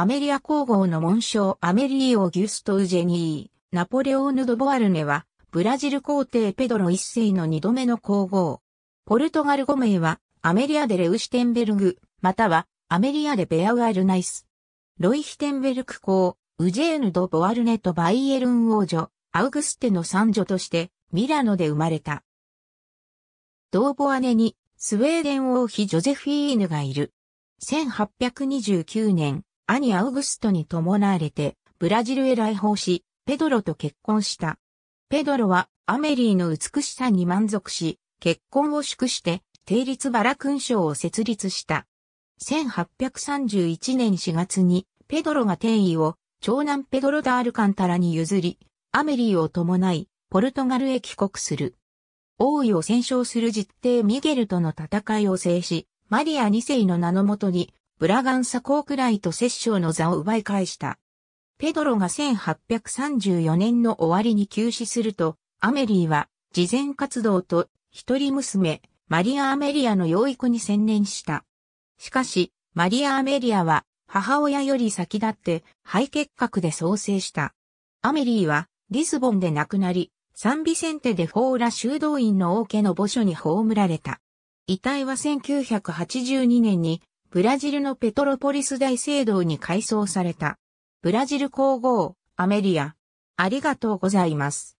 アメリア皇后の紋章アメリー・オギュスト・ウジェニー、ナポレオーヌ・ド・ボアルネは、ブラジル皇帝ペドロ一世の二度目の皇后。ポルトガル語名は、アメリア・デ・レウシテンベルグ、または、アメリア・デ・ベアウアルナイス。ロイヒテンベルク公、ウジェーヌ・ド・ボアルネとバイエルン王女、アウグステの三女として、ミラノで生まれた。同母姉に、スウェーデン王妃ジョゼフィーヌがいる。1829年、兄アウグストに伴われて、ブラジルへ来訪し、ペドロと結婚した。ペドロはアメリーの美しさに満足し、結婚を祝して、定立バラ勲章を設立した。1831年4月に、ペドロが定位を長男ペドロ・ダールカンタラに譲り、アメリーを伴い、ポルトガルへ帰国する。王位を戦勝する実帝ミゲルとの戦いを制し、マリア2世の名のもとにブラガンサコークライと摂政の座を奪い返した。ペドロが1834年の終わりに急死すると、アメリーは、慈善活動と、一人娘、マリア・アメリアの養育に専念した。しかし、マリア・アメリアは、母親より先立って、肺結核で創生した。アメリーは、リスボンで亡くなり、サンビセンテでフォーラ修道院の王家の墓所に葬られた。遺体は1982年にブラジルのペトロポリス大聖堂に改装された。ブラジル皇后、アメリア。ありがとうございます。